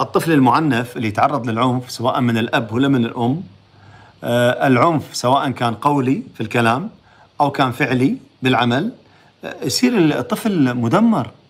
الطفل المعنف اللي يتعرض للعنف سواء من الأب ولا من الأم آه، العنف سواء كان قولي في الكلام أو كان فعلي بالعمل آه، يصير الطفل مدمر